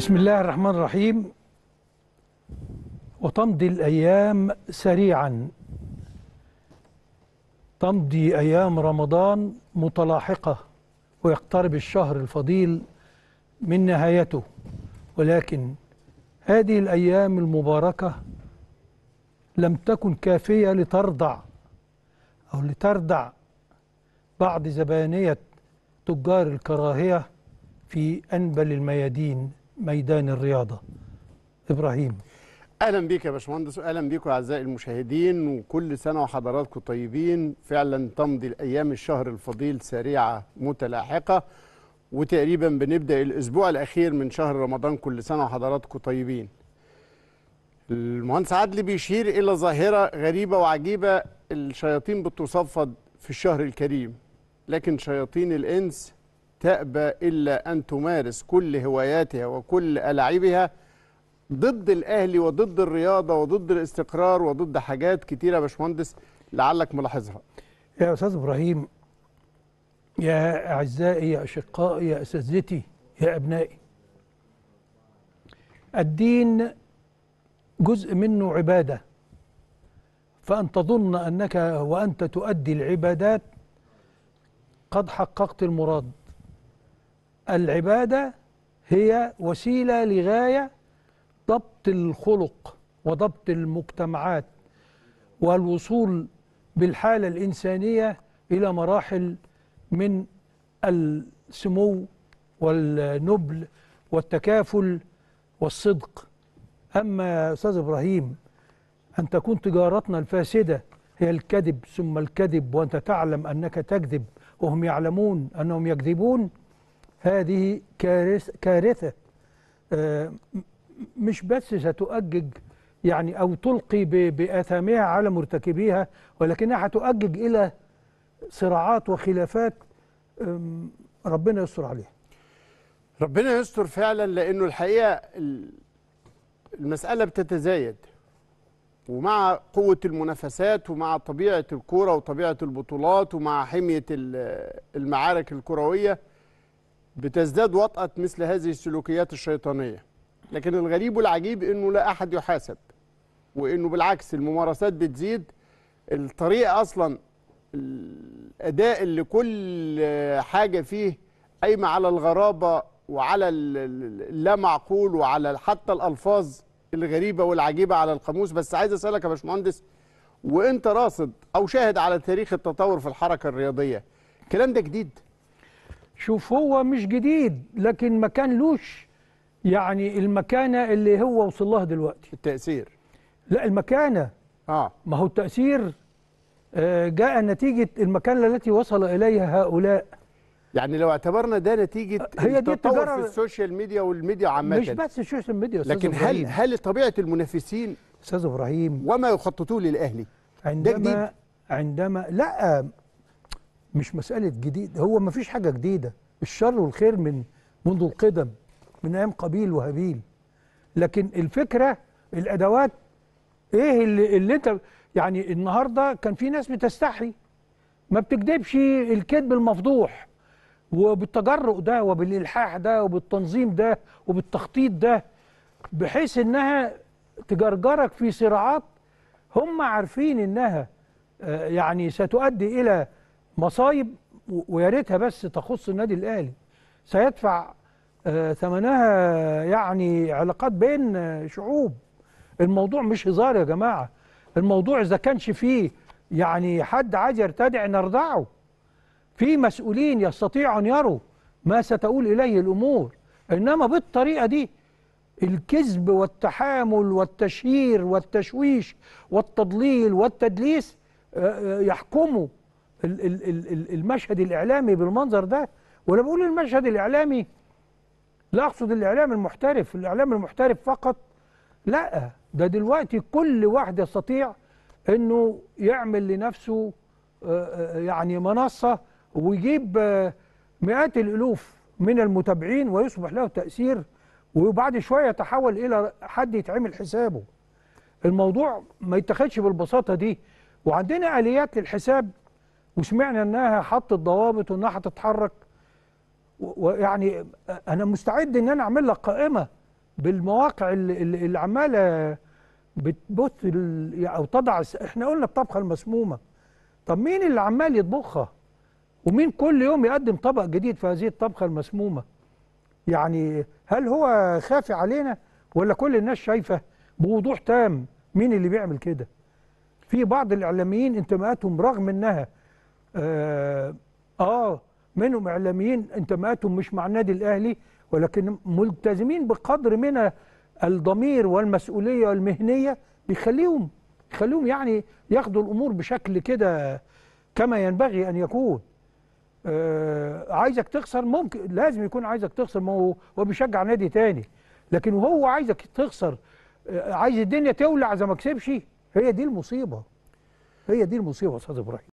بسم الله الرحمن الرحيم وتمضي الأيام سريعا تمضي أيام رمضان متلاحقة ويقترب الشهر الفضيل من نهايته ولكن هذه الأيام المباركة لم تكن كافية لترضع أو لتردع بعض زبانية تجار الكراهية في أنبل الميادين ميدان الرياضة إبراهيم اهلا بيك يا باشمهندس واهلا بيكم اعزائي المشاهدين وكل سنه وحضراتكم طيبين فعلا تمضي الايام الشهر الفضيل سريعه متلاحقه وتقريبا بنبدا الاسبوع الاخير من شهر رمضان كل سنه وحضراتكم طيبين المهندس عدلي بيشير الى ظاهره غريبه وعجيبه الشياطين بتصفد في الشهر الكريم لكن شياطين الانس تأبى إلا أن تمارس كل هواياتها وكل ألعابها ضد الأهلي وضد الرياضة وضد الاستقرار وضد حاجات كتيرة يا باشمهندس لعلك ملاحظها يا أستاذ إبراهيم يا أعزائي يا أشقائي يا أساتذتي يا أبنائي الدين جزء منه عبادة فأن تظن أنك وأنت تؤدي العبادات قد حققت المراد العبادة هي وسيلة لغاية ضبط الخلق وضبط المجتمعات والوصول بالحالة الإنسانية إلى مراحل من السمو والنبل والتكافل والصدق أما يا أستاذ إبراهيم أن تكون تجارتنا الفاسدة هي الكذب ثم الكذب وأنت تعلم أنك تكذب وهم يعلمون أنهم يكذبون هذه كارثة آه، مش بس ستؤجج يعني أو تلقي بآثامها على مرتكبيها ولكنها هتؤجج إلى صراعات وخلافات ربنا يستر عليها ربنا يستر فعلا لأنه الحقيقة المسألة بتتزايد ومع قوة المنافسات ومع طبيعة الكورة وطبيعة البطولات ومع حمية المعارك الكروية بتزداد وطأة مثل هذه السلوكيات الشيطانية لكن الغريب والعجيب أنه لا أحد يحاسب وأنه بالعكس الممارسات بتزيد الطريقة أصلا الأداء اللي كل حاجة فيه قايمة على الغرابة وعلى اللا معقول وعلى حتى الألفاظ الغريبة والعجيبة على القاموس بس عايز أسألك يا باشمهندس وأنت راصد أو شاهد على تاريخ التطور في الحركة الرياضية الكلام ده جديد؟ شوف هو مش جديد لكن ما كان لوش يعني المكانة اللي هو وصل لها دلوقتي التأثير لا المكانة آه. ما هو التأثير آه، جاء نتيجة المكانة التي وصل إليها هؤلاء يعني لو اعتبرنا ده نتيجة آه، هي دي التجارة في السوشيال ميديا والميديا عامة مش بس السوشيال ميديا لكن هل هل طبيعة المنافسين أستاذ إبراهيم وما يخططوه للأهلي عندما ده جديد؟ عندما لا مش مسألة جديد هو ما فيش حاجة جديدة الشر والخير من منذ القدم من أيام قبيل وهابيل لكن الفكرة الأدوات إيه اللي, اللي أنت يعني النهاردة كان في ناس بتستحي ما بتكذبش الكذب المفضوح وبالتجرؤ ده وبالإلحاح ده وبالتنظيم ده وبالتخطيط ده بحيث إنها تجرجرك في صراعات هم عارفين إنها آه، يعني ستؤدي إلى مصايب ويا ريتها بس تخص النادي الاهلي سيدفع آه، ثمنها يعني علاقات بين آه، شعوب الموضوع مش هزار يا جماعه الموضوع اذا كانش فيه يعني حد عايز يرتدع نرضعه في مسؤولين يستطيعوا ان يروا ما ستؤول اليه الامور انما بالطريقه دي الكذب والتحامل والتشهير والتشويش والتضليل والتدليس آه، يحكموا المشهد الإعلامي بالمنظر ده ولا بقول المشهد الإعلامي لا أقصد الإعلام المحترف الإعلام المحترف فقط لا ده دلوقتي كل واحد يستطيع أنه يعمل لنفسه آه، آه، يعني منصة ويجيب آه، مئات الألوف من المتابعين ويصبح له تأثير وبعد شوية يتحول إلى حد يتعمل حسابه الموضوع ما يتخدش بالبساطة دي وعندنا آليات للحساب معنى انها حطت ضوابط وانها هتتحرك ويعني انا مستعد ان انا اعمل لك قائمه بالمواقع اللي, اللي عماله بتبث او تضع احنا قلنا الطبخه المسمومه طب مين اللي عمال يطبخها ومين كل يوم يقدم طبق جديد في هذه الطبخه المسمومه يعني هل هو خافي علينا ولا كل الناس شايفه بوضوح تام مين اللي بيعمل كده في بعض الاعلاميين انتماءاتهم رغم انها آه, آه منهم إعلاميين انتماءاتهم مش مع النادي الأهلي ولكن ملتزمين بقدر من الضمير والمسؤولية والمهنية بيخليهم يخليهم يعني ياخدوا الأمور بشكل كده كما ينبغي أن يكون آه عايزك تخسر ممكن لازم يكون عايزك تخسر ما هو هو بيشجع نادي تاني لكن وهو عايزك تخسر آه، عايز الدنيا تولع اذا ما كسبش هي دي المصيبه هي دي المصيبه يا استاذ ابراهيم